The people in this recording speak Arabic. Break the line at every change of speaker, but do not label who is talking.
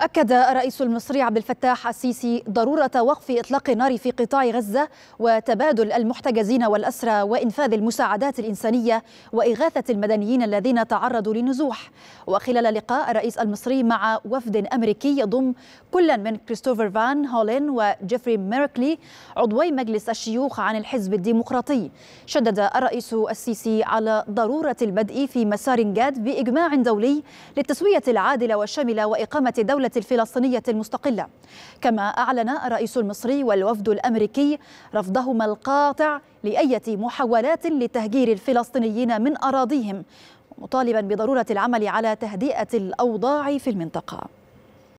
أكد الرئيس المصري عبد الفتاح السيسي ضرورة وقف إطلاق النار في قطاع غزة وتبادل المحتجزين والأسرى وإنفاذ المساعدات الإنسانية وإغاثة المدنيين الذين تعرضوا للنزوح وخلال لقاء الرئيس المصري مع وفد أمريكي يضم كلا من كريستوفر فان هولين وجيفري ميركلي عضوي مجلس الشيوخ عن الحزب الديمقراطي شدد الرئيس السيسي على ضرورة البدء في مسار جاد بإجماع دولي للتسوية العادلة والشاملة وإقامة دولة الدولة الفلسطينية المستقلة كما أعلن الرئيس المصري والوفد الأمريكي رفضهما القاطع لأية محاولات لتهجير الفلسطينيين من أراضيهم مطالبا بضرورة العمل على تهدئة الأوضاع في المنطقة